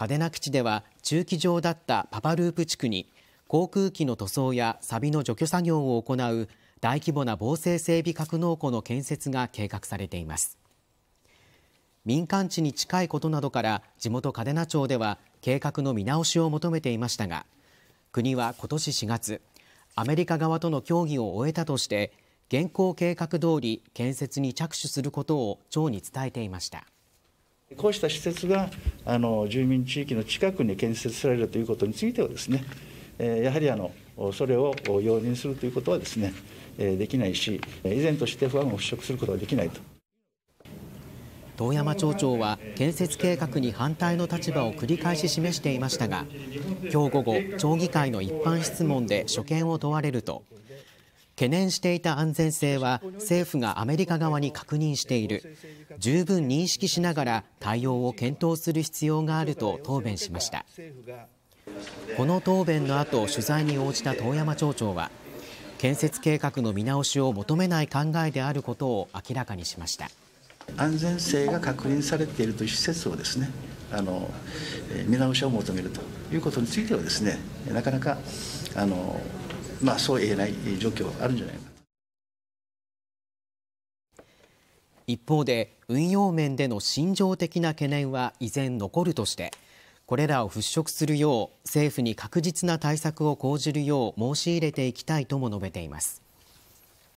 嘉手納基地では駐機場だったパパループ地区に航空機の塗装やサビの除去作業を行う大規模な防制整備格納庫の建設が計画されています民間地に近いことなどから地元嘉手納町では計画の見直しを求めていましたが国は今年4月アメリカ側との協議を終えたとして現行計画通り建設に着手することを町に伝えていました。こうした施設があの住民地域の近くに建設されるということについてはですね、やはりあのそれを容認するということはですね、できないし、依然として不安を払拭することはできないと。遠山町長は建設計画に反対の立場を繰り返し示していましたが今日午後町議会の一般質問で所見を問われると懸念していた安全性は政府がアメリカ側に確認している十分認識しながら対応を検討する必要があると答弁しましたこの答弁の後取材に応じた遠山町長は建設計画の見直しを求めない考えであることを明らかにしました安全性が確認されているという施設をですねあの見直しを求めるということについてはですねなかなかあのまあ、そう言えない状況があるんじゃないか一方で、運用面での心情的な懸念は依然残るとして、これらを払拭するよう、政府に確実な対策を講じるよう申し入れていきたいとも述べています。